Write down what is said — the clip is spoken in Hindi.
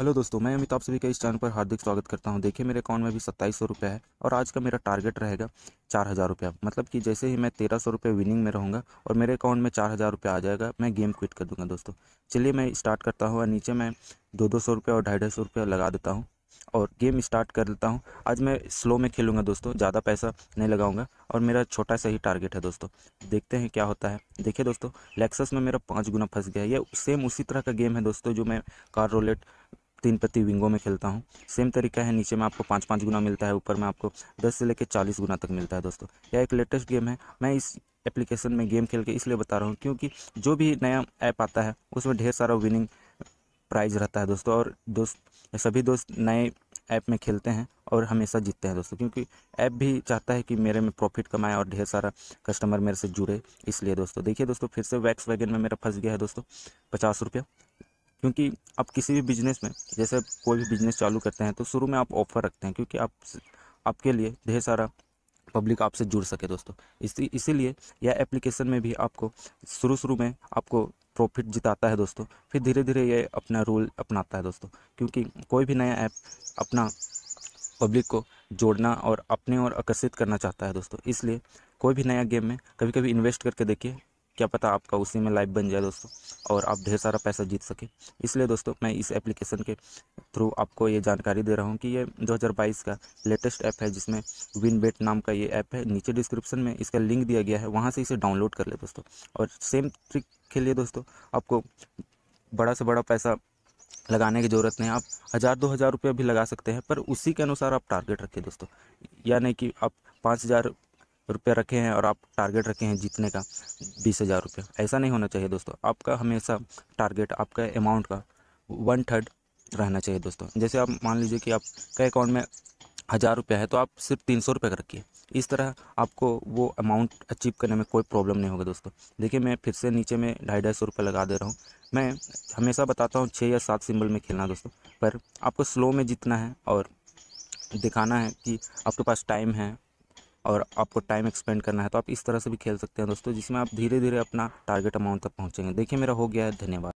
हेलो दोस्तों मैं अमिताभ सभी का इस चैनल पर हार्दिक स्वागत करता हूं देखिए मेरे अकाउंट में अभी सत्ताईस सौ रुपये है और आज का मेरा टारगेट रहेगा चार हज़ार रुपया मतलब कि जैसे ही मैं तेरह सौ रुपये विनिंग में रहूँगा और मेरे अकाउंट में चार हज़ार रुपया आ जाएगा मैं गेम क्विट कर दूँगा दोस्तों चलिए मैं स्टार्ट करता हूँ और नीचे मैं दो दो सौ और ढाई ढाई सौ रुपये लगा देता हूँ और गेम स्टार्ट कर लेता हूँ आज मैं स्लो में खेलूँगा दोस्तों ज़्यादा पैसा नहीं लगाऊंगा और मेरा छोटा सा ही टारगेट है दोस्तों देखते हैं क्या होता है देखिए दोस्तों लेक्सस में मेरा पाँच गुना फंस गया है ये सेम उसी तरह का गेम है दोस्तों जो मैं कार रोलेट तीन प्रति विंगों में खेलता हूँ सेम तरीका है नीचे में आपको पाँच पाँच गुना मिलता है ऊपर में आपको दस से लेकर चालीस गुना तक मिलता है दोस्तों यह एक लेटेस्ट गेम है मैं इस एप्लीकेशन में गेम खेल के इसलिए बता रहा हूँ क्योंकि जो भी नया ऐप आता है उसमें ढेर सारा विनिंग प्राइज रहता है दोस्तों और दोस्त सभी दोस्त नए ऐप में खेलते हैं और हमेशा जीतते हैं दोस्तों क्योंकि ऐप भी चाहता है कि मेरे में प्रॉफिट कमाए और ढेर सारा कस्टमर मेरे से जुड़े इसलिए दोस्तों देखिए दोस्तों फिर से वैक्स वैगन में मेरा फंस गया है दोस्तों पचास रुपया क्योंकि आप किसी भी बिजनेस में जैसे कोई भी बिजनेस चालू करते हैं तो शुरू में आप ऑफर रखते हैं क्योंकि आप आपके लिए ढेर सारा पब्लिक आपसे जुड़ सके दोस्तों इसी इसीलिए यह एप्लीकेशन में भी आपको शुरू शुरू में आपको प्रॉफिट जिताता है दोस्तों फिर धीरे धीरे ये अपना रूल अपनाता है दोस्तों क्योंकि कोई भी नया ऐप अपना पब्लिक को जोड़ना और अपने और आकर्षित करना चाहता है दोस्तों इसलिए कोई भी नया गेम में कभी कभी इन्वेस्ट करके देखिए क्या पता आपका उसी में लाइव बन जाए दोस्तों और आप ढेर सारा पैसा जीत सके इसलिए दोस्तों मैं इस एप्लीकेशन के थ्रू आपको ये जानकारी दे रहा हूँ कि ये 2022 का लेटेस्ट ऐप है जिसमें विन बेट नाम का ये ऐप है नीचे डिस्क्रिप्शन में इसका लिंक दिया गया है वहाँ से इसे डाउनलोड कर ले दोस्तों और सेम ट्रिक के लिए दोस्तों आपको बड़ा से बड़ा पैसा लगाने की ज़रूरत नहीं आप हज़ार दो हज़ार रुपये भी लगा सकते हैं पर उसी के अनुसार आप टारगेट रखें दोस्तों यानी कि आप पाँच हज़ार रुपये रखे हैं और आप टारगेट रखे हैं जीतने का बीस हज़ार रुपये ऐसा नहीं होना चाहिए दोस्तों आपका हमेशा टारगेट आपका अमाउंट का वन थर्ड रहना चाहिए दोस्तों जैसे आप मान लीजिए कि आपका अकाउंट में हज़ार रुपया है तो आप सिर्फ तीन सौ रुपये का रखिए इस तरह आपको वो अमाउंट अचीव करने में कोई प्रॉब्लम नहीं होगा दोस्तों देखिए मैं फिर से नीचे में ढाई ढाई सौ रुपये लगा दे रहा हूँ मैं हमेशा बताता हूँ छः या सात सिंबल में खेलना दोस्तों पर आपको स्लो में जीतना है और दिखाना है कि आपके पास टाइम है और आपको टाइम एक्सपेंड करना है तो आप इस तरह से भी खेल सकते हैं दोस्तों जिसमें आप धीरे धीरे अपना टारगेट अमाउंट तक पहुँचेंगे देखिए मेरा हो गया है धन्यवाद